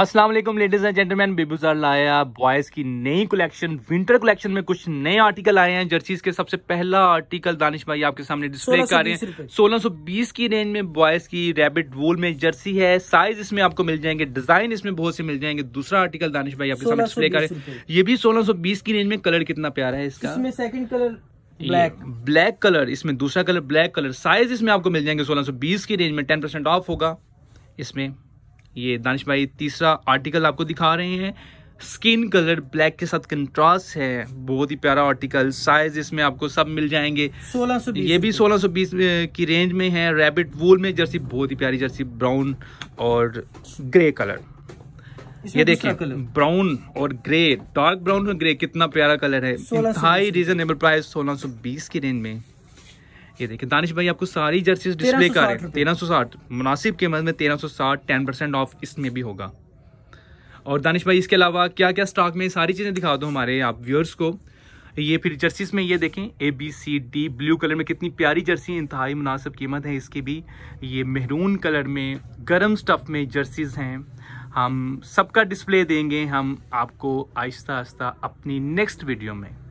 अस्सलाम वालेकुम ladies and gentleman बेबूजार लाया बॉयज की नई कलेक्शन विंटर कलेक्शन में कुछ नए आर्टिकल आए हैं जर्सीज के सबसे पहला आर्टिकल दानिश भाई आपके सामने डिस्प्ले कर रहे हैं 1620 की रेंज में बॉयज की रैबिट वूल में जर्सी है साइज इसमें आपको मिल जाएंगे डिजाइन इसमें बहुत से मिल जाएंगे दूसरा आर्टिकल दानिश भाई आपके सामने डिस्प्ले कर रहे हैं ये भी सोलह की रेंज में कलर कितना प्यारा है इसका second colour black black colour इसमें दूसरा कलर ब्लैक कलर साइज इसमें आपको मिल जाएंगे बीस की रेंज में परसेंट ऑफ होगा इसमें ये दानिश भाई तीसरा आर्टिकल आपको दिखा रहे हैं स्किन कलर ब्लैक के साथ कंट्रास्ट है बहुत ही प्यारा आर्टिकल साइज इसमें आपको सब मिल जाएंगे सोलह ये भी 1620 की रेंज में है रैबिट वूल में जर्सी बहुत ही प्यारी जर्सी ब्राउन और ग्रे कलर ये देखिए ब्राउन और ग्रे डार्क ब्राउन और ग्रे कितना प्यारा कलर है हाई रीजनेबल प्राइस सोलह बीस की रेंज में ये देखिए दानिश भाई आपको सारी जर्सीज डिस्प्ले का तेरह सौ साठ मुनासिब कीमत में तेरह सौ साठ टेन परसेंट ऑफ इसमें भी होगा और दानिश भाई इसके अलावा क्या क्या स्टॉक में सारी चीज़ें दिखा दो हमारे आप व्यूअर्स को ये फिर जर्सीज में ये देखें A B C D blue colour में कितनी प्यारी जर्सी इंतहाई मुनासिब कीमत है इसकी भी ये मेहरून कलर में गर्म स्टफ़ में जर्सीज हैं हम सबका डिस्प्ले देंगे हम आपको आहिस्ता आहिस्ता अपनी नेक्स्ट वीडियो में